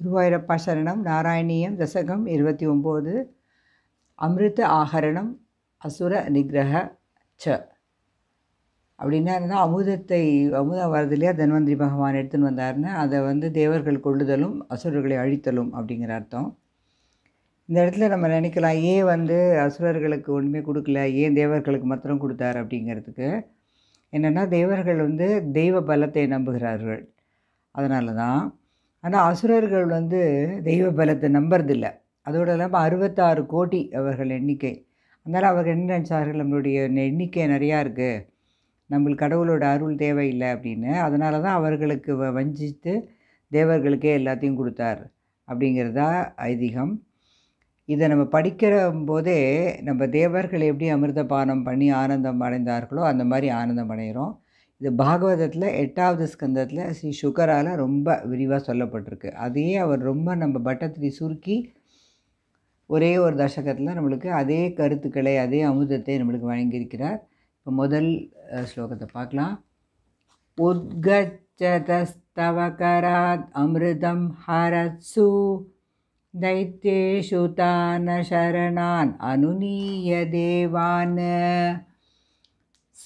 குருவாயூரப்பா சரணம் நாராயணியம் தசகம் இருபத்தி ஒம்பது அமிர்த ஆகரணம் அசுர நிகிரக ச அப்படின்னா அமுதத்தை அமுதம் வரதுலேயே தன்வந்திரி பகவான் எடுத்துன்னு வந்தார்னா அதை வந்து தேவர்கள் கொள்ளுதலும் அசுரர்களை அழித்தலும் அப்படிங்கிற அர்த்தம் இந்த இடத்துல நம்ம நினைக்கலாம் ஏன் வந்து அசுரர்களுக்கு ஒன்றுமே கொடுக்கல ஏன் தேவர்களுக்கு மாத்திரம் கொடுத்தார் அப்படிங்கிறதுக்கு என்னென்னா தேவர்கள் வந்து தெய்வ பலத்தை நம்புகிறார்கள் அதனால தான் ஆனால் அசுரர்கள் வந்து தெய்வ பலத்தை நம்புறதில்லை அதோடு இல்லாமல் அறுபத்தாறு கோடி அவர்கள் எண்ணிக்கை அதனால் அவர்கள் என்ன நினச்சார்கள் நம்மளுடைய எண்ணிக்கை நிறையா இருக்குது நம்மளுக்கு கடவுளோட அருள் தேவையில்லை அப்படின்னு அதனால தான் அவர்களுக்கு வஞ்சித்து தேவர்களுக்கே எல்லாத்தையும் கொடுத்தார் அப்படிங்கிறதா ஐதீகம் இதை நம்ம படிக்கிற போதே நம்ம தேவர்கள் எப்படி அமிர்த பானம் பண்ணி ஆனந்தம் அடைந்தார்களோ அந்த மாதிரி ஆனந்தம் அடைகிறோம் இது பாகவதத்தில் எட்டாவது ஸ்கந்தத்தில் ஸ்ரீ சுகரால் ரொம்ப விரிவாக சொல்லப்பட்டிருக்கு அதையே அவர் ரொம்ப நம்ம பட்டத்திரி சுருக்கி ஒரே ஒரு தசகத்தில் நம்மளுக்கு அதே கருத்துக்களை அதே அமுதத்தை நம்மளுக்கு வழங்கியிருக்கிறார் இப்போ முதல் ஸ்லோகத்தை பார்க்கலாம் உத்கச்சதஸ்தவகராத் அமிர்தம் ஹரத்சு दैत्येषु தான சரணான் அனுநீய தேவான்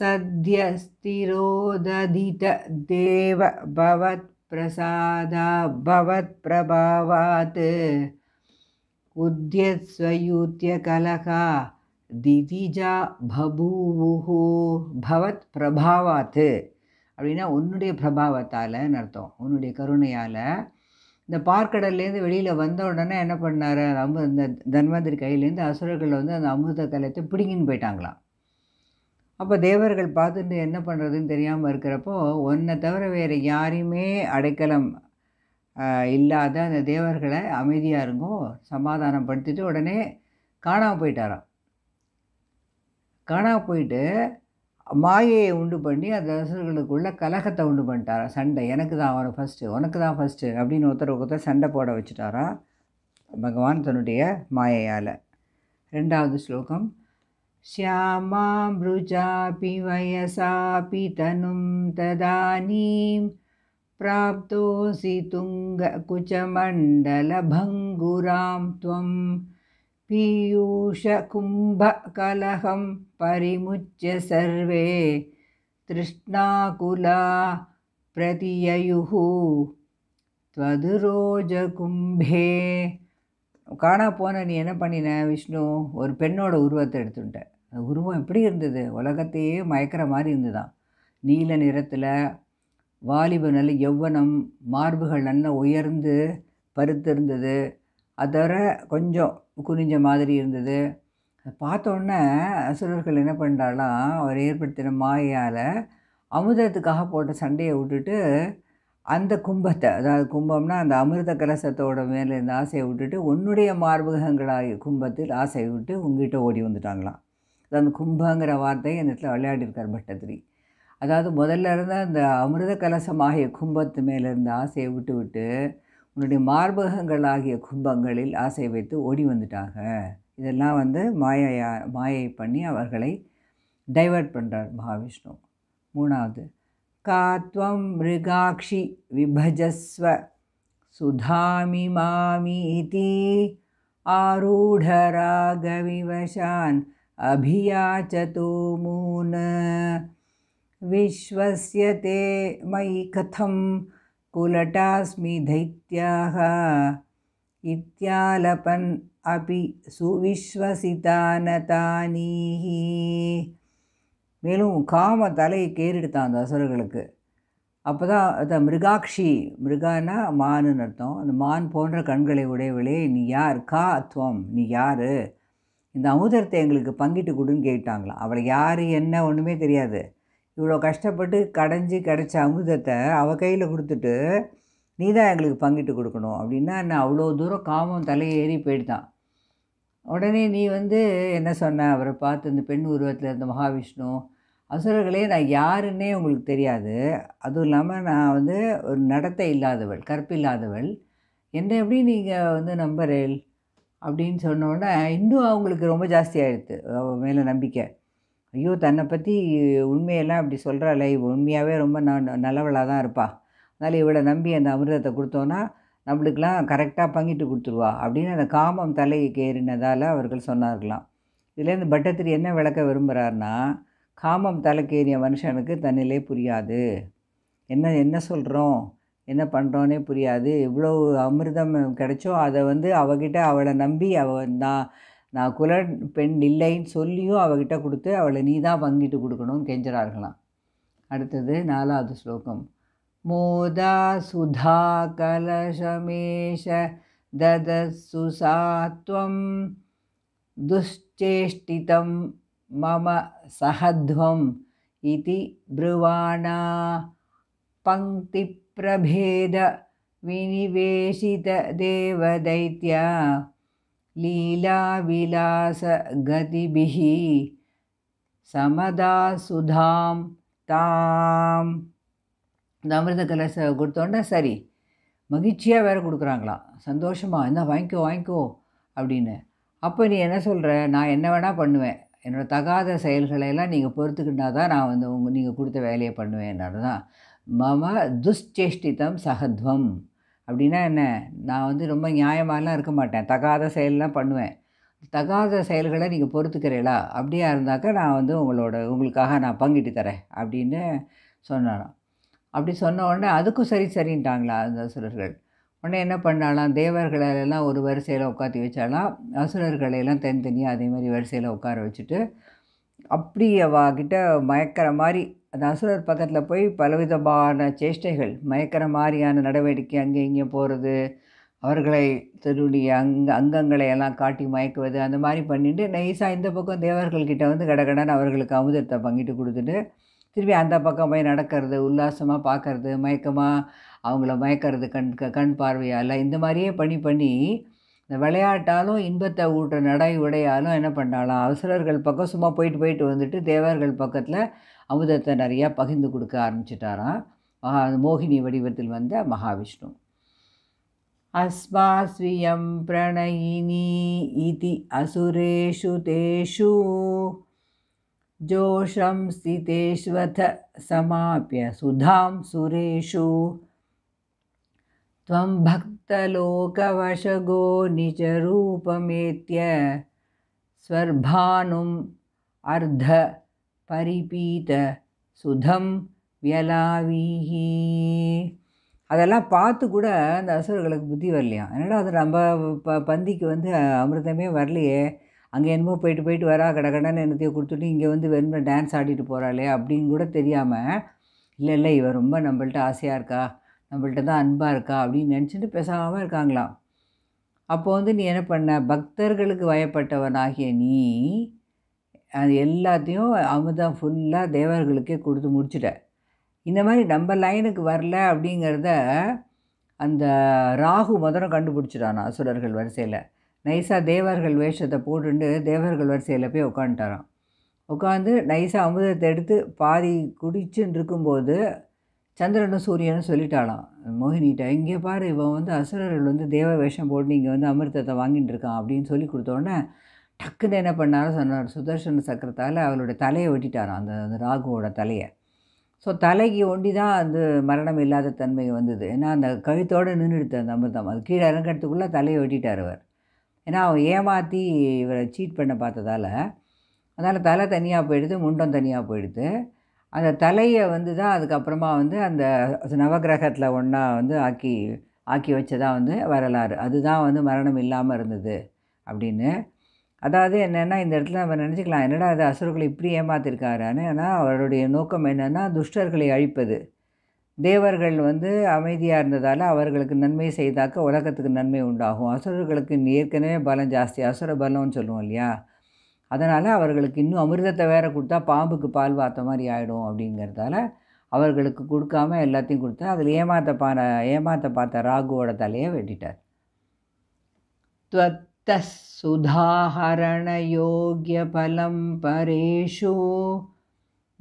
सद्यस्तिरोदधित देव திதிஜா பபூவுஹோ பவத் பிரபாவாத்து அப்படின்னா உன்னுடைய பிரபாவத்தால்னு அர்த்தம் உன்னுடைய கருணையால் இந்த பார்க்கடல்லேருந்து வெளியில் வந்த உடனே என்ன பண்ணார் அமு இந்த தன்வந்திரி கையிலேருந்து அசுரர்கள் வந்து அந்த அமிர்த கலத்தை பிடிங்கின்னு போயிட்டாங்களாம் அப்போ தேவர்கள் பார்த்துட்டு என்ன பண்ணுறதுன்னு தெரியாமல் இருக்கிறப்போ ஒன்றை தவிர வேறு யாரையுமே அடைக்கலம் இல்லாத அந்த தேவர்களை அமைதியாக சமாதானம் படுத்திட்டு உடனே காணாமல் போயிட்டாராம் காணாமல் போயிட்டு மாயையை உண்டு பண்ணி அந்த ரசர்களுக்குள்ளே கலகத்தை உண்டு பண்ணிட்டாரா சண்டை எனக்கு தான் அவனை ஃபஸ்ட்டு உனக்கு தான் ஃபஸ்ட்டு அப்படின்னு ஒருத்தர் ஒருத்தர் சண்டை போட வச்சுட்டாரா பகவான் தன்னுடைய மாயையால் ரெண்டாவது ஸ்லோகம் श्यामामृजापि वयसापि तनुं तदानीं प्राप्तोऽसि तुङ्गकुचमण्डलभङ्गुरां त्वं पीयूषकुम्भकलहं परिमुच्य सर्वे तृष्णाकुला प्रतिययुः त्वदुरोजकुम्भे காணா போன நீ என்ன பண்ணின விஷ்ணு ஒரு பெண்ணோட உருவத்தை எடுத்துட்ட அந்த உருவம் எப்படி இருந்தது உலகத்தையே மயக்கிற மாதிரி இருந்துதான் நீல நிறத்தில் வாலிபு நல்ல எவ்வனம் மார்புகள் நல்லா உயர்ந்து பருத்து இருந்தது அதை தவிர கொஞ்சம் குனிஞ்ச மாதிரி இருந்தது பார்த்தோன்னே அசுரர்கள் என்ன பண்ணுறாலாம் அவர் ஏற்படுத்தின மாயால் அமுதத்துக்காக போட்ட சண்டையை விட்டுட்டு அந்த கும்பத்தை அதாவது கும்பம்னா அந்த அமிர்த கலசத்தோட மேலே இருந்த ஆசையை விட்டுட்டு உன்னுடைய மார்பகங்களாக கும்பத்தில் ஆசையை விட்டு உங்ககிட்ட ஓடி வந்துட்டாங்களாம் அந்த கும்பங்கிற வார்த்தையை அந்த இடத்துல விளையாடிருக்கார் பட்டத்திரி அதாவது முதல்ல இருந்த அந்த அமிர்த கலசமாகிய கும்பத்து மேலே இருந்த ஆசையை விட்டு விட்டு உன்னுடைய மார்பகங்களாகிய கும்பங்களில் ஆசை வைத்து ஓடி வந்துட்டாங்க இதெல்லாம் வந்து மாயையா மாயை பண்ணி அவர்களை டைவர்ட் பண்ணுறார் மகாவிஷ்ணு மூணாவது का त्वं मृगाक्षि विभजस्व सुधामि मामीति आरूढरागविवशान् अभियाचतो मून विश्वस्यते मयि कथं कुलटास्मि दैत्याह इत्यालपन् अपि सुविश्वसितानतानीः மேலும் காம தலையை கேறிடுத்தான் அந்த அசுரர்களுக்கு அப்போ தான் அந்த மிருகாட்சி மிருகானா மான்னு அர்த்தம் அந்த மான் போன்ற கண்களை உடையவளே நீ யார் கா துவம் நீ யார் இந்த அமுதத்தை எங்களுக்கு பங்கிட்டு கொடுன்னு கேட்டாங்களாம் அவளை யார் என்ன ஒன்றுமே தெரியாது இவ்வளோ கஷ்டப்பட்டு கடைஞ்சி கிடச்ச அமுதத்தை அவள் கையில் கொடுத்துட்டு நீ தான் எங்களுக்கு பங்கிட்டு கொடுக்கணும் அப்படின்னா என்ன அவ்வளோ தூரம் காமம் தலையேறி போயிட்டான் உடனே நீ வந்து என்ன சொன்ன அவரை பார்த்து இந்த பெண் உருவத்தில் இருந்த மகாவிஷ்ணு அசுரர்களே நான் யாருன்னே உங்களுக்கு தெரியாது அதுவும் இல்லாமல் நான் வந்து ஒரு நடத்தை இல்லாதவள் கற்பில்லாதவள் என்ன எப்படி நீங்கள் வந்து நம்புறேள் அப்படின்னு சொன்னோன்னே இன்னும் அவங்களுக்கு ரொம்ப ஜாஸ்தியாகிடுது மேலே நம்பிக்கை ஐயோ தன்னை பற்றி உண்மையெல்லாம் இப்படி சொல்கிறாளே இவ உண்மையாகவே ரொம்ப ந நல்லவளாக தான் இருப்பா அதனால் இவளை நம்பி அந்த அமிர்தத்தை கொடுத்தோன்னா நம்மளுக்கெலாம் கரெக்டாக பங்கிட்டு கொடுத்துருவா அப்படின்னு அந்த காமம் தலையை கேறினதால் அவர்கள் சொன்னார்களாம் இதுலேருந்து பட்டத்திரி என்ன விளக்க விரும்புகிறாருன்னா காமம் தலைக்கேறிய மனுஷனுக்கு தன்னிலே புரியாது என்ன என்ன சொல்கிறோம் என்ன பண்ணுறோன்னே புரியாது இவ்வளோ அமிர்தம் கிடைச்சோ அதை வந்து அவகிட்ட அவளை நம்பி அவ நான் நான் குல பெண் இல்லைன்னு சொல்லியும் அவகிட்ட கொடுத்து அவளை நீ தான் பங்கிட்டு கொடுக்கணும்னு கெஞ்சுறார்களாம் அடுத்தது நாலாவது ஸ்லோகம் मोदा सा ददसुसात्वं दुश्चेष्टितं मम सहध्वम् इति ब्रुवाणा पङ्क्तिप्रभेदविनिवेशितदेवदैत्यालीलाविलासगतिभिः समदासुधां ताम् இந்த அமிர்த கலசை கொடுத்தோன்னே சரி மகிழ்ச்சியாக வேறு கொடுக்குறாங்களாம் சந்தோஷமாக என்ன வாங்கிக்கோ வாங்கிக்கோ அப்படின்னு அப்போ நீ என்ன சொல்கிற நான் என்ன வேணால் பண்ணுவேன் என்னோடய தகாத செயல்களையெல்லாம் நீங்கள் பொறுத்துக்கிட்டா தான் நான் வந்து உங்கள் நீங்கள் கொடுத்த வேலையை பண்ணுவேன் என்னோட தான் மம துஷ்சேஷ்டிதம் சகத்வம் அப்படின்னா என்ன நான் வந்து ரொம்ப நியாயமாகலாம் இருக்க மாட்டேன் தகாத செயல்லாம் பண்ணுவேன் தகாத செயல்களை நீங்கள் பொறுத்துக்கிறீங்களா அப்படியா இருந்தாக்கா நான் வந்து உங்களோட உங்களுக்காக நான் பங்கிட்டு தரேன் அப்படின்னு சொன்னாராம் அப்படி சொன்ன உடனே அதுக்கும் சரி சரின்ட்டாங்களா அந்த அசுரர்கள் உடனே என்ன பண்ணாலாம் தேவர்களெல்லாம் ஒரு வரிசையில் உட்காந்து வச்சாலாம் அசுரர்களையெல்லாம் தனித்தனியாக அதே மாதிரி வரிசையில் உட்கார வச்சுட்டு அப்படி அவகிட்ட மயக்கிற மாதிரி அந்த அசுரர் பக்கத்தில் போய் பலவிதமான சேஷ்டைகள் மயக்கிற மாதிரியான நடவடிக்கை அங்கே இங்கே போகிறது அவர்களை தன்னுடைய அங்க அங்கங்களை எல்லாம் காட்டி மயக்குவது அந்த மாதிரி பண்ணிட்டு நைஸாக இந்த பக்கம் தேவர்கள்கிட்ட வந்து கடகடன்னு அவர்களுக்கு அமுதத்தை பங்கிட்டு கொடுத்துட்டு திரும்பி அந்த பக்கம் போய் நடக்கிறது உல்லாசமாக பார்க்கறது மயக்கமாக அவங்கள மயக்கிறது கண் கண் பார்வையால் இந்த மாதிரியே பண்ணி பண்ணி இந்த விளையாட்டாலும் இன்பத்தை ஊட்டுற நடை உடையாலும் என்ன பண்ணாலும் அவசரர்கள் பக்கம் சும்மா போயிட்டு போயிட்டு வந்துட்டு தேவர்கள் பக்கத்தில் அமுதத்தை நிறையா பகிர்ந்து கொடுக்க ஆரம்பிச்சிட்டாராம் மகா மோகினி வடிவத்தில் வந்த மகாவிஷ்ணு அஸ்மாஸ்வியம் பிரணயினி இதி அசுரேஷு தேஷு जोषं स्थितेष्वथ समाप्य सुधां सुरेषु त्वं भक्तलोकवशगो निजरूपमेत्य स्वर्भानुम् अर्ध परिपीत सुधं व्यलावि पातुकूड असुर बुद्धि பந்திக்கு வந்து अमृतमेव வரலையே அங்கே என்னமோ போயிட்டு போயிட்டு வரா கடகடன்னு என்னத்தையோ கொடுத்துட்டு இங்கே வந்து வெறும் டான்ஸ் ஆடிட்டு போகிறாளே அப்படின்னு கூட தெரியாமல் இல்லை இல்லை இவன் ரொம்ப நம்மள்ட்ட ஆசையாக இருக்கா நம்மள்ட்ட தான் அன்பாக இருக்கா அப்படின்னு நினச்சிட்டு பேசாமல் இருக்காங்களாம் அப்போ வந்து நீ என்ன பண்ண பக்தர்களுக்கு வயப்பட்டவனாகிய நீ அது எல்லாத்தையும் அமுதம் ஃபுல்லாக தேவர்களுக்கே கொடுத்து முடிச்சுட்ட இந்த மாதிரி நம்ம லைனுக்கு வரல அப்படிங்கிறத அந்த ராகு முதல்ல கண்டுபிடிச்சிட்டான் அசுரர்கள் வரிசையில் நைசா தேவர்கள் வேஷத்தை போட்டுண்டு தேவர்கள் வரிசையில் போய் உட்காந்துட்டாராம் உட்காந்து நைசா அமுதத்தை எடுத்து பாதி குடிச்சுன்னு இருக்கும்போது சந்திரனும் சூரியனும் சொல்லிட்டாலாம் மோகினிகிட்ட இங்கே பாரு இவன் வந்து அசுரர்கள் வந்து தேவ வேஷம் போட்டு இங்கே வந்து அமிர்தத்தை வாங்கிட்டு இருக்கான் அப்படின்னு சொல்லி கொடுத்தோன்னே டக்குன்னு என்ன பண்ணாலும் சொன்னார் சுதர்ஷன சக்கரத்தால் அவளோட தலையை வெட்டிட்டாராம் அந்த அந்த ராகுவோட தலையை ஸோ தலைக்கு ஒண்டி தான் அந்த மரணம் இல்லாத தன்மை வந்தது ஏன்னா அந்த கழுத்தோடு நின்றுடுது அந்த அமிர்தம் அது கீழே இறங்கிறதுக்குள்ளே தலையை வெட்டிட்டார் அவர் ஏன்னா அவள் ஏமாற்றி இவரை சீட் பண்ண பார்த்ததால் அதனால் தலை தனியாக போயிடுது முண்டம் தனியாக போயிடுது அந்த தலையை வந்து தான் அதுக்கப்புறமா வந்து அந்த நவகிரகத்தில் ஒன்றா வந்து ஆக்கி ஆக்கி வச்சதாக வந்து வரலாறு அதுதான் வந்து மரணம் இல்லாமல் இருந்தது அப்படின்னு அதாவது என்னென்னா இந்த இடத்துல நம்ம நினச்சிக்கலாம் என்னடா அது அசுரர்களை இப்படி ஏமாத்திருக்காரு ஆனால் அவருடைய நோக்கம் என்னென்னா துஷ்டர்களை அழிப்பது தேவர்கள் வந்து அமைதியாக இருந்ததால் அவர்களுக்கு நன்மை செய்தாக்க உலகத்துக்கு நன்மை உண்டாகும் அசுரர்களுக்கு ஏற்கனவே பலம் ஜாஸ்தி அசுர பலம்னு சொல்லுவோம் இல்லையா அதனால் அவர்களுக்கு இன்னும் அமிர்தத்தை வேறு கொடுத்தா பாம்புக்கு பால் வாத்த மாதிரி ஆகிடும் அப்படிங்கிறதால அவர்களுக்கு கொடுக்காம எல்லாத்தையும் கொடுத்தா அதில் ஏமாத்த பாற ஏமாத்த பார்த்த ராகுவோட தலையை வெட்டிட்டார் துவத்த சுதாகரண யோகிய பலம் பரேஷோ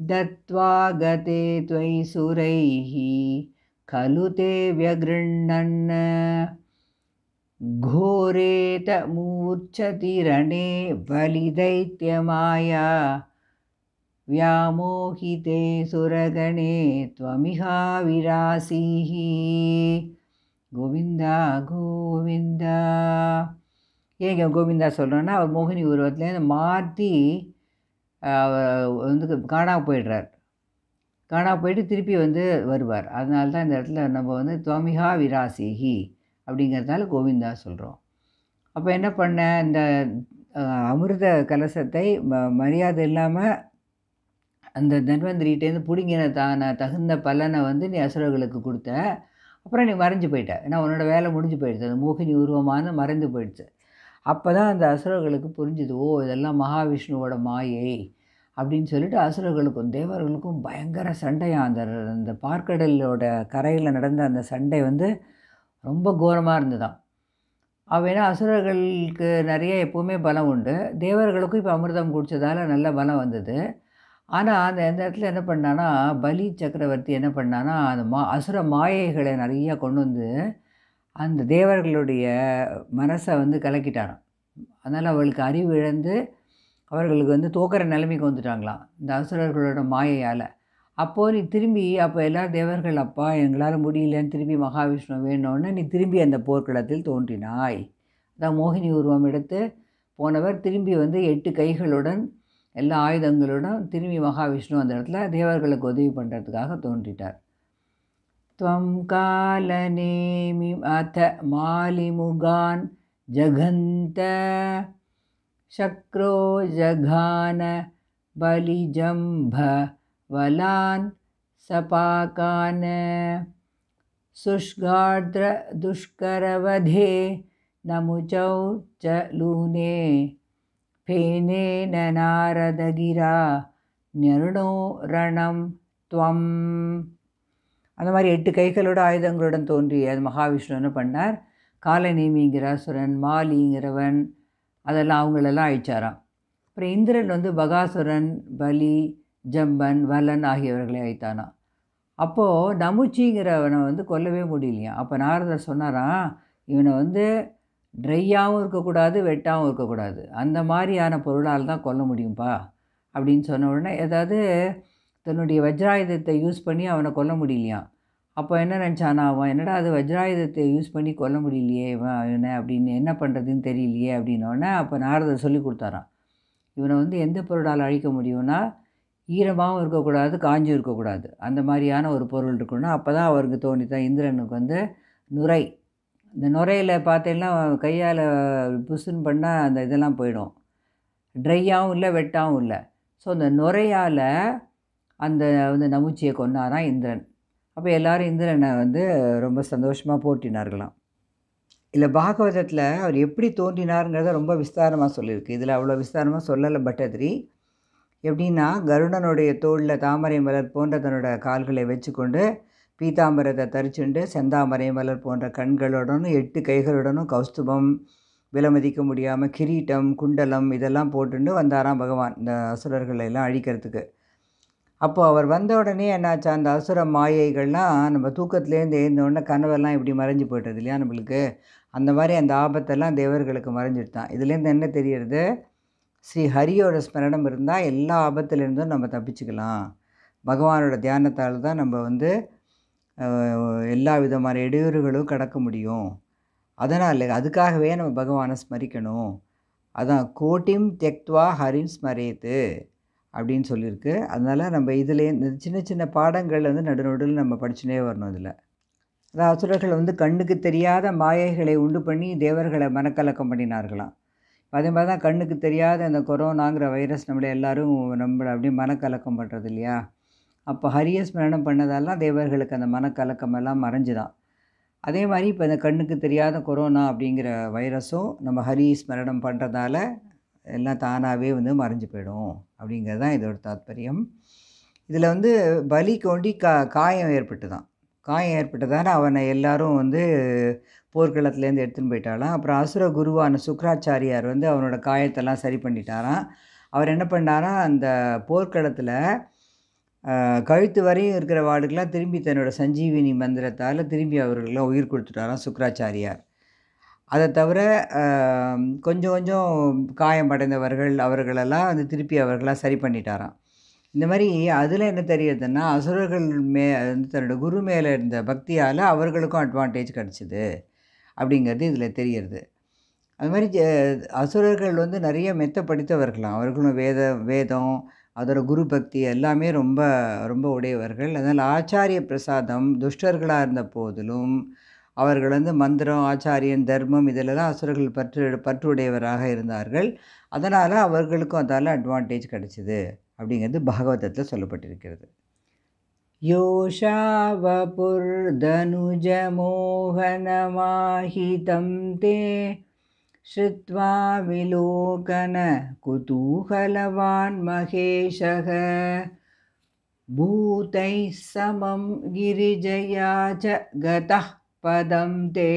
दत्त्वा गते त्वयि सुरैः खलु ते व्यगृह्णन् घोरेतमूर्च्छतिरणे बलिदैत्यमाया व्यामोहिते सुरगणे त्वमिहाविरासीः கோவிந்தா கோவிந்தா ஏங்க கோவிந்தா சொல்கிறோன்னா அவர் மோகினி உருவத்தில் மாற்றி வந்து காணாமல் போயிடுறார் காணாமல் போயிட்டு திருப்பி வந்து வருவார் அதனால தான் இந்த இடத்துல நம்ம வந்து துவமிகா விராசிஹி அப்படிங்கிறதுனால கோவிந்தா சொல்கிறோம் அப்போ என்ன பண்ண இந்த அமிர்த கலசத்தை மரியாதை இல்லாமல் அந்த தன்வந்திரிகிட்டேருந்து பிடிங்கின தான தகுந்த பலனை வந்து நீ அசுரர்களுக்கு கொடுத்த அப்புறம் நீ மறைஞ்சு போயிட்ட ஏன்னா உன்னோட வேலை முடிஞ்சு போயிடுச்சு அது மோகினி உருவமானது மறைந்து போயிடுச்சு அப்போ தான் அந்த அசுரர்களுக்கு புரிஞ்சுது ஓ இதெல்லாம் மகாவிஷ்ணுவோட மாயை அப்படின்னு சொல்லிட்டு அசுரர்களுக்கும் தேவர்களுக்கும் பயங்கர சண்டையாக அந்த அந்த பார்க்கடலோட கரையில் நடந்த அந்த சண்டை வந்து ரொம்ப கோரமாக இருந்ததான் அப்படின்னா அசுரர்களுக்கு நிறைய எப்போவுமே பலம் உண்டு தேவர்களுக்கும் இப்போ அமிர்தம் குடித்ததால் நல்ல பலம் வந்தது ஆனால் அந்த எந்த இடத்துல என்ன பண்ணான்னா பலி சக்கரவர்த்தி என்ன பண்ணான்னா அந்த மா அசுர மாயைகளை நிறையா கொண்டு வந்து அந்த தேவர்களுடைய மனசை வந்து கலக்கிட்டாராம் அதனால் அவளுக்கு அறிவு இழந்து அவர்களுக்கு வந்து தோக்கிற நிலைமைக்கு வந்துட்டாங்களாம் இந்த அசுரர்களோட மாயையால் அப்போது நீ திரும்பி அப்போ எல்லா தேவர்கள் அப்பா எங்களால் முடியலன்னு திரும்பி மகாவிஷ்ணு வேணும்னு நீ திரும்பி அந்த போர்க்களத்தில் தோன்றினாய் அதான் மோகினி உருவம் எடுத்து போனவர் திரும்பி வந்து எட்டு கைகளுடன் எல்லா ஆயுதங்களுடன் திரும்பி மகாவிஷ்ணு அந்த இடத்துல தேவர்களுக்கு உதவி பண்ணுறதுக்காக தோன்றிட்டார் त्वं कालनेमि अथ मालिमुगान् जघन्त शक्रो जघान बलिजम्भवलान् सपाकान् शुष्कार्द्रदुष्करवधे नमुचौ च लूने फेने नारदगिरा न्यर्णो रणं त्वम् அந்த மாதிரி எட்டு கைகளோட ஆயுதங்களுடன் தோன்றிய மகாவிஷ்ணு என்ன பண்ணார் காலநீமிங்கிற அசுரன் மாலிங்கிறவன் அதெல்லாம் அவங்களெல்லாம் அழிச்சாராம் அப்புறம் இந்திரன் வந்து பகாசுரன் பலி ஜம்பன் வலன் ஆகியவர்களை அழித்தானாம் அப்போது நமுச்சிங்கிறவனை வந்து கொல்லவே முடியலையா அப்போ நாரதர் சொன்னாராம் இவனை வந்து ட்ரையாகவும் இருக்கக்கூடாது வெட்டாகவும் இருக்கக்கூடாது அந்த மாதிரியான பொருளால் தான் கொல்ல முடியும்ப்பா அப்படின்னு சொன்ன உடனே ஏதாவது தன்னுடைய வஜ்ராயுதத்தை யூஸ் பண்ணி அவனை கொல்ல முடியலையாம் அப்போ என்ன நினச்சானா அவன் என்னடா அது வஜ்ராயுதத்தை யூஸ் பண்ணி கொல்ல முடியலையே இவன் என்ன அப்படின்னு என்ன பண்ணுறதுன்னு தெரியலையே அப்படின்னோடனே அப்போ நாரதர் சொல்லி கொடுத்தாரான் இவனை வந்து எந்த பொருளால் அழிக்க முடியும்னா ஈரமாகவும் இருக்கக்கூடாது காஞ்சும் இருக்கக்கூடாது அந்த மாதிரியான ஒரு பொருள் இருக்கணும் அப்போ தான் அவருக்கு தோணித்தான் இந்திரனுக்கு வந்து நுரை இந்த நுரையில் பார்த்தீங்கன்னா கையால் புசுன்னு பண்ணால் அந்த இதெல்லாம் போயிடும் ட்ரையாகவும் இல்லை வெட்டாகவும் இல்லை ஸோ அந்த நுரையால் அந்த வந்து நமுச்சியை கொன்னாராம் இந்திரன் அப்போ எல்லோரும் இந்திரனை வந்து ரொம்ப சந்தோஷமாக போட்டினார்களாம் இல்லை பாகவதத்தில் அவர் எப்படி தோன்றினாருங்கிறத ரொம்ப விஸ்தாரமாக சொல்லியிருக்கு இதில் அவ்வளோ விஸ்தாரமாக சொல்லலை பட்டதிரி எப்படின்னா கருடனுடைய தோளில் தாமரை மலர் போன்ற தன்னோட கால்களை வச்சுக்கொண்டு பீதாம்பரத்தை தரிச்சுண்டு செந்தாமரை மலர் போன்ற கண்களுடனும் எட்டு கைகளுடனும் கௌஸ்துபம் விலமதிக்க முடியாமல் கிரீட்டம் குண்டலம் இதெல்லாம் போட்டுண்டு வந்தாராம் பகவான் இந்த அசுரர்களை எல்லாம் அழிக்கிறதுக்கு அப்போது அவர் வந்த உடனே என்னாச்சு அந்த அசுர மாயைகள்லாம் நம்ம தூக்கத்துலேருந்து எழுந்தோடனே கனவெல்லாம் இப்படி மறைஞ்சு போய்ட்டுறது இல்லையா நம்மளுக்கு அந்த மாதிரி அந்த ஆபத்தெல்லாம் தேவர்களுக்கு மறைஞ்சிட்டான் இதுலேருந்து என்ன தெரியறது ஸ்ரீ ஹரியோட ஸ்மரணம் இருந்தால் எல்லா ஆபத்துலேருந்தும் நம்ம தப்பிச்சுக்கலாம் பகவானோட தியானத்தால் தான் நம்ம வந்து எல்லா விதமான இடையூறுகளும் கடக்க முடியும் அதனால் அதுக்காகவே நம்ம பகவானை ஸ்மரிக்கணும் அதான் கோட்டிம் தெக்துவா ஹரின் ஸ்மரேத்து அப்படின்னு சொல்லியிருக்கு அதனால் நம்ம இதிலே இந்த சின்ன சின்ன பாடங்கள் வந்து நடுநடுவில் நம்ம படிச்சுனே வரணும் இதில் அதாவது அசுரர்கள் வந்து கண்ணுக்கு தெரியாத மாயைகளை உண்டு பண்ணி தேவர்களை மனக்கலக்கம் பண்ணினார்களாம் அதே மாதிரி தான் கண்ணுக்கு தெரியாத அந்த கொரோனாங்கிற வைரஸ் நம்மளை எல்லோரும் நம்மளை அப்படியே மனக்கலக்கம் பண்ணுறது இல்லையா அப்போ ஹரிய ஸ்மரணம் பண்ணதெல்லாம் தேவர்களுக்கு அந்த மனக்கலக்கம் எல்லாம் மறைஞ்சுதான் அதே மாதிரி இப்போ இந்த கண்ணுக்கு தெரியாத கொரோனா அப்படிங்கிற வைரஸும் நம்ம ஹரி ஸ்மரணம் பண்ணுறதால எல்லாம் தானாகவே வந்து மறைஞ்சு போயிடும் அப்படிங்கிறது தான் இதோட தாத்பரியம் இதில் வந்து பலி கொண்டி கா காயம் ஏற்பட்டு தான் காயம் ஏற்பட்டதால் அவனை எல்லாரும் வந்து போர்க்களத்துலேருந்து எடுத்துன்னு போயிட்டாலாம் அப்புறம் அசுர குருவான சுக்கராச்சாரியார் வந்து அவனோட காயத்தெல்லாம் சரி பண்ணிட்டாராம் அவர் என்ன பண்ணாராம் அந்த போர்க்களத்தில் கழுத்து வரையும் இருக்கிற வாடுகள்லாம் திரும்பி தன்னோட சஞ்சீவினி மந்திரத்தால் திரும்பி அவர்களெலாம் உயிர் கொடுத்துட்டாராம் சுக்கராச்சாரியார் அதை தவிர கொஞ்சம் கொஞ்சம் காயமடைந்தவர்கள் அவர்களெல்லாம் வந்து திருப்பி அவர்களாக சரி பண்ணிட்டாராம் இந்த மாதிரி அதில் என்ன தெரியுதுன்னா அசுரர்கள் மே வந்து தன்னோட குரு மேலே இருந்த பக்தியால் அவர்களுக்கும் அட்வான்டேஜ் கிடச்சிது அப்படிங்கிறது இதில் தெரியறது அது மாதிரி அசுரர்கள் வந்து நிறைய மெத்த படித்தவர்களாம் அவர்களும் வேத வேதம் அதோட குரு பக்தி எல்லாமே ரொம்ப ரொம்ப உடையவர்கள் அதனால் ஆச்சாரிய பிரசாதம் துஷ்டர்களாக இருந்த போதிலும் அவர்கள் வந்து மந்திரம் ஆச்சாரியன் தர்மம் இதிலெல்லாம் அசுரர்கள் பற்று பற்றுடையவராக இருந்தார்கள் அதனால் அவர்களுக்கும் அதால் அட்வான்டேஜ் கிடைச்சிது அப்படிங்கிறது பாகவதத்தில் சொல்லப்பட்டிருக்கிறது யோஷாவபுர் योषावपुर्दनुजमोहनमाहितं தே ஸ்ருத்வா விலோகன குதூகலவான் மகேஷக பூதை சமம் கிரிஜயாஜ கதா पदं ते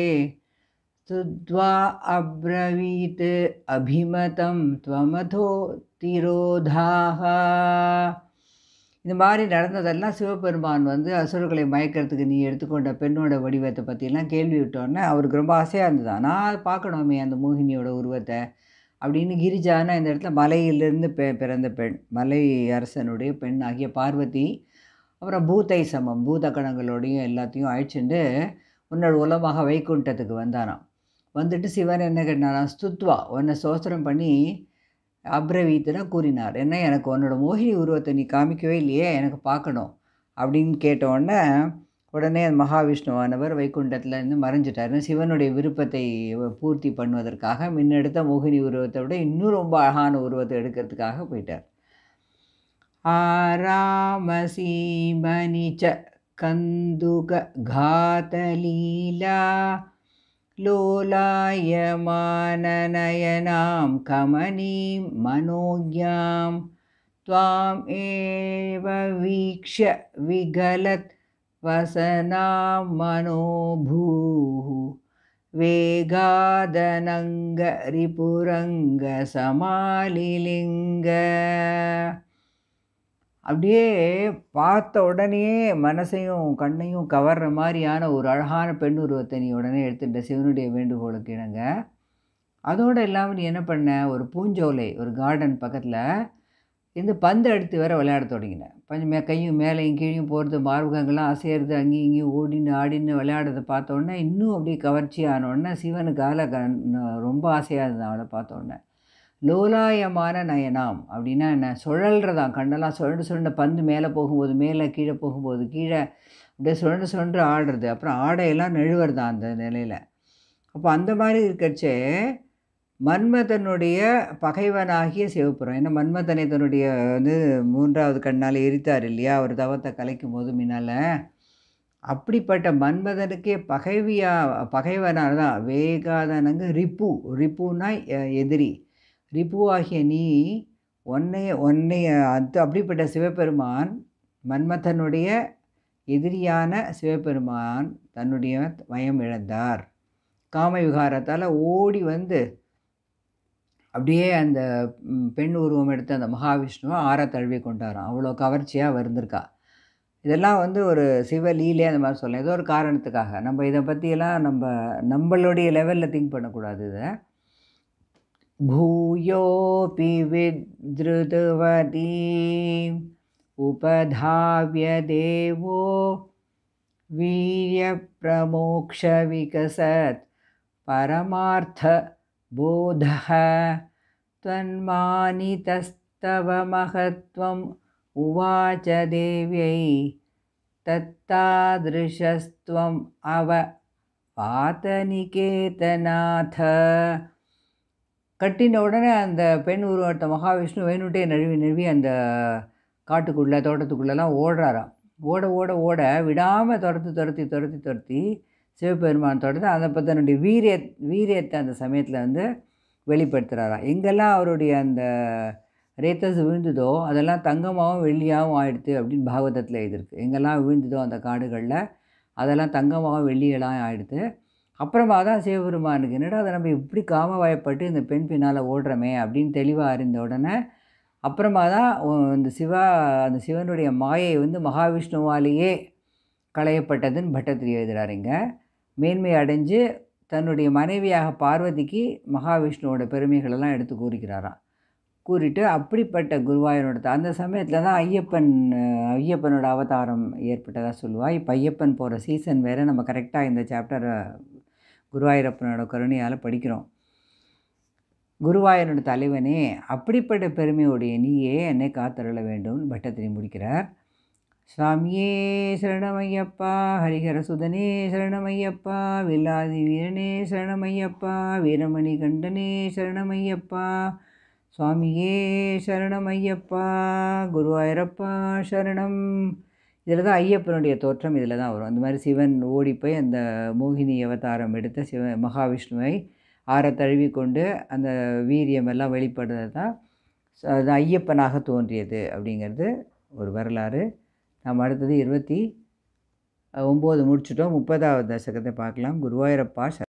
स्तुत्वा अब्रवीत् अभिमतं त्वमथो तिरोधाः இந்த மாதிரி நடந்ததெல்லாம் சிவபெருமான் வந்து அசுரர்களை மயக்கிறதுக்கு நீ எடுத்துக்கொண்ட பெண்ணோட வடிவத்தை பற்றிலாம் கேள்வி விட்டோன்னே அவருக்கு ரொம்ப ஆசையாக இருந்தது நான் பார்க்கணுமே அந்த மோகினியோட உருவத்தை அப்படின்னு கிரிஜானா இந்த இடத்துல மலையிலிருந்து பெ பிறந்த பெண் மலை அரசனுடைய பெண் ஆகிய பார்வதி அப்புறம் பூத்தை சமம் பூத கணங்களோடையும் எல்லாத்தையும் அழிச்சுட்டு உன்னோட உலமாக வைகுண்டத்துக்கு வந்தானாம் வந்துட்டு சிவன் என்ன கேட்டாராம் ஸ்துத்வா உன்னை சோசனம் பண்ணி அப்ரவீத்தனா கூறினார் என்ன எனக்கு உன்னோட மோகினி உருவத்தை நீ காமிக்கவே இல்லையே எனக்கு பார்க்கணும் அப்படின்னு கேட்டோடனே உடனே மகாவிஷ்ணுவானவர் வைகுண்டத்தில் இருந்து மறைஞ்சிட்டார் சிவனுடைய விருப்பத்தை பூர்த்தி பண்ணுவதற்காக முன்னெடுத்த மோகினி உருவத்தை விட இன்னும் ரொம்ப அழகான உருவத்தை எடுக்கிறதுக்காக போயிட்டார் ஆராமசீமனிச்ச कन्दुकघातलीला लोलायमाननयनां कमनीं मनोज्ञां त्वाम् एव वीक्ष्य विगलत् वसनां मनोभूः वेगादनङ्गरिपुरङ्गसमालिलिङ्ग அப்படியே பார்த்த உடனே மனசையும் கண்ணையும் கவர்ற மாதிரியான ஒரு அழகான பெண் உருவத்தை நீ உடனே எடுத்துட்ட சிவனுடைய வேண்டுகோளுக்கு இணங்க அதோடு இல்லாமல் நீ என்ன பண்ண ஒரு பூஞ்சோலை ஒரு கார்டன் பக்கத்தில் இந்த பந்து எடுத்து வேற விளையாட தொடங்கினேன் கொஞ்சம் மே கையும் மேலேயும் கீழையும் போகிறது மார்பகங்கள்லாம் அசையிறது அங்கேயும் இங்கேயும் ஓடின்னு ஆடின்னு விளையாடுறதை பார்த்தோன்னே இன்னும் அப்படியே கவர்ச்சி சிவனுக்கு ஆலை க ரொம்ப ஆசையாக இருந்தான் அவளை பார்த்தோன்னே லோலாயமான நயனாம் அப்படின்னா என்ன சுழல்றதான் கண்ணெல்லாம் சுழண்டு சுழண்டு பந்து மேலே போகும்போது மேலே கீழே போகும்போது கீழே அப்படியே சுழண்டு சுழன்று ஆடுறது அப்புறம் ஆடையெல்லாம் நழுவுறதான் அந்த நிலையில் அப்போ அந்த மாதிரி இருக்கச்சே மன்மதனுடைய பகைவனாகிய சிவப்புறம் ஏன்னா மன்மதனை தன்னுடைய வந்து மூன்றாவது கண்ணால் எரித்தார் இல்லையா அவர் தவத்தை கலைக்கும் போது முன்னால் அப்படிப்பட்ட மன்மதனுக்கே பகைவியா பகைவனாக தான் வேகாதனங்க ரிப்பு ரிப்புனா எதிரி ரிபுவாகிய நீ ஒன்னைய ஒன்னைய அது அப்படிப்பட்ட சிவபெருமான் மன்மதனுடைய எதிரியான சிவபெருமான் தன்னுடைய வயம் இழந்தார் காம விகாரத்தால் ஓடி வந்து அப்படியே அந்த பெண் உருவம் எடுத்த அந்த மகாவிஷ்ணுவை ஆற தழுவி கொண்டாரோம் அவ்வளோ கவர்ச்சியாக வந்திருக்கா இதெல்லாம் வந்து ஒரு சிவலீலே அந்த மாதிரி சொல்லலாம் ஏதோ ஒரு காரணத்துக்காக நம்ம இதை பற்றியெல்லாம் நம்ம நம்மளுடைய லெவலில் திங்க் பண்ணக்கூடாது இதை भूयोऽपि विधृतवदी उपधाव्य देवो वीर्यप्रमोक्षविकसत् परमार्थबोधः महत्त्वम् उवाच देव्यै पातनिकेतनाथ கட்டின உடனே அந்த பெண் உருவத்த மகாவிஷ்ணு வேணுட்டே நழுவி நழுவி அந்த காட்டுக்குள்ளே தோட்டத்துக்குள்ளெல்லாம் ஓடுறாராம் ஓட ஓட ஓட விடாமல் துரத்து துரத்தி துரத்தி துரத்தி சிவபெருமான் தொடர்ந்து அதை பற்றினுடைய வீரிய வீரியத்தை அந்த சமயத்தில் வந்து வெளிப்படுத்துகிறாராம் எங்கெல்லாம் அவருடைய அந்த ரேத்தஸ் விழுந்ததோ அதெல்லாம் தங்கமாகவும் வெள்ளியாகவும் ஆயிடுது அப்படின்னு பாகவதத்தில் எழுதியிருக்கு எங்கெல்லாம் விழுந்ததோ அந்த காடுகளில் அதெல்லாம் தங்கமாகவும் வெள்ளியெல்லாம் ஆயிடுது அப்புறமா தான் சிவபெருமானுக்கு என்னடா அதை நம்ம இப்படி காம வயப்பட்டு இந்த பெண் பின்னால் ஓடுறோமே அப்படின்னு தெளிவாக அறிந்த உடனே அப்புறமா தான் இந்த சிவா அந்த சிவனுடைய மாயை வந்து மகாவிஷ்ணுவாலேயே களையப்பட்டதுன்னு பட்டத்திரி எழுதுகிறாருங்க மேன்மை அடைஞ்சு தன்னுடைய மனைவியாக பார்வதிக்கு மகாவிஷ்ணுவோட பெருமைகளெல்லாம் எடுத்து கூறிக்கிறாராம் கூறிட்டு அப்படிப்பட்ட குருவாயனோட அந்த சமயத்தில் தான் ஐயப்பன் ஐயப்பனோட அவதாரம் ஏற்பட்டதாக சொல்லுவாள் இப்போ ஐயப்பன் போகிற சீசன் வேறு நம்ம கரெக்டாக இந்த சாப்டரை குருவாயூரப்பனோட கருணையால் படிக்கிறோம் குருவாயூரோட தலைவனே அப்படிப்பட்ட பெருமையுடைய நீயே என்னை காத்தருள வேண்டும் பட்டத்தினை முடிக்கிறார் சுவாமியே சரணமையப்பா ஹரிஹர சுதனே சரணமையப்பா வில்லாதி வீரனே சரணமையப்பா வீரமணி கண்டனே சரணமையப்பா சுவாமியே சரணமையப்பா குருவாயூரப்பா சரணம் இதில் தான் ஐயப்பனுடைய தோற்றம் இதில் தான் வரும் அந்த மாதிரி சிவன் ஓடி போய் அந்த மோகினி அவதாரம் எடுத்த சிவ மகாவிஷ்ணுவை ஆற தழுவி கொண்டு அந்த வீரியம் எல்லாம் வெளிப்படுறது தான் அது ஐயப்பனாக தோன்றியது அப்படிங்கிறது ஒரு வரலாறு நாம் அடுத்தது இருபத்தி ஒம்பது முடிச்சிட்டோம் முப்பதாவது தசகத்தை பார்க்கலாம் குருவாயூரப்பா